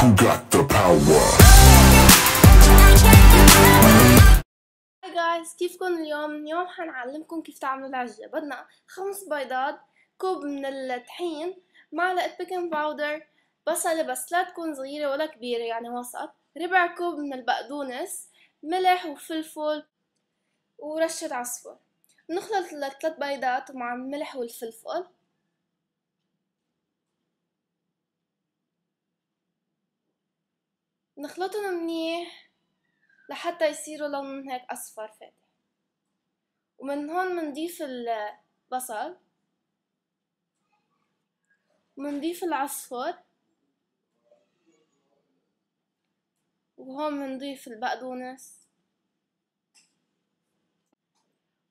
who got the power كيفكم اليوم اليوم حنعلمكم كيف تعملوا العجة بدنا خمس بيضات كوب من الطحين معلقة بيكنج باودر بصلة بس لا تكون صغيرة ولا كبيرة يعني وسط ربع كوب من البقدونس ملح وفلفل ورشة عصفور نخلط الثلاث بيضات مع الملح والفلفل نخلطهم منيح لحتى يصيروا لونهم هيك أصفر فاتح ومن هون منضيف البصل ومنضيف العصفور وهون منضيف البقدونس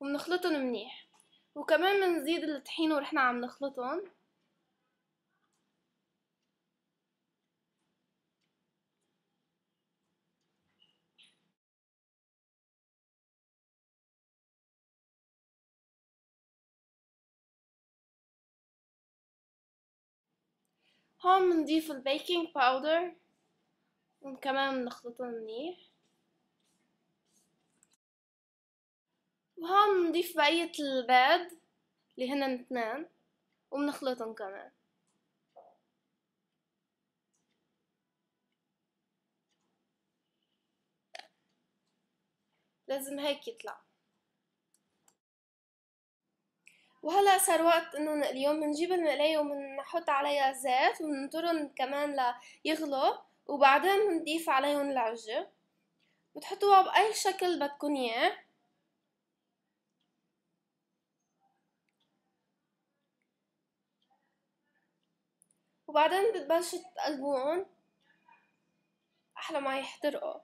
ومنخلطهم منيح وكمان منزيد الطحين ورحنا عم نخلطهم هون بنضيف البيكنج باودر وكمان بنخلطهم منيح وهون بنضيف بقية البيض اللي هن اتنين وبنخلطهم كمان لازم هيك يطلع وهلا صار وقت انه نقليهم بنجيب المقلاية وبنحط عليها زيت وبننطرهم كمان ليغلوا وبعدين بنضيف عليهم العجة بتحطوها بأي شكل بدكن اياه وبعدين بتبلشوا تقلبوهم احلى ما يحترقوا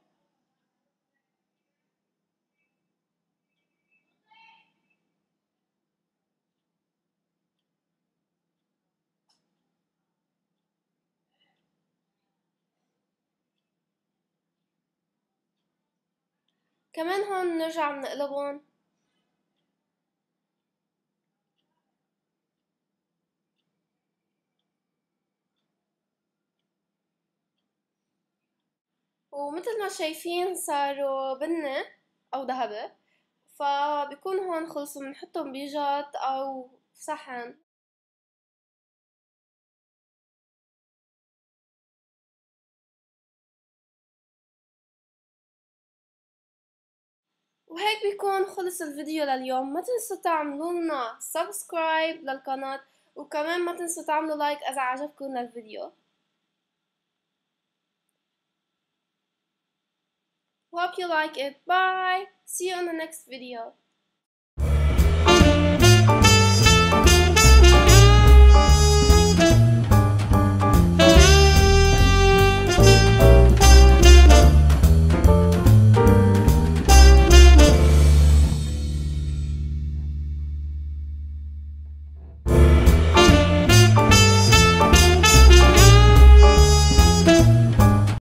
كمان هون بنرجع بنقلبهم ومثل ما شايفين صاروا بنة أو ذهبة فبيكون هون خلصوا بنحطهم بيجات أو صحن وهيك بيكون خلص الفيديو لليوم ما تنسوا تعملوا لنا سبسكرايب للقناة وكمان ما تنسوا تعملوا لايك اذا عجبكم الفيديو Hope you like it. Bye. See you on the next video.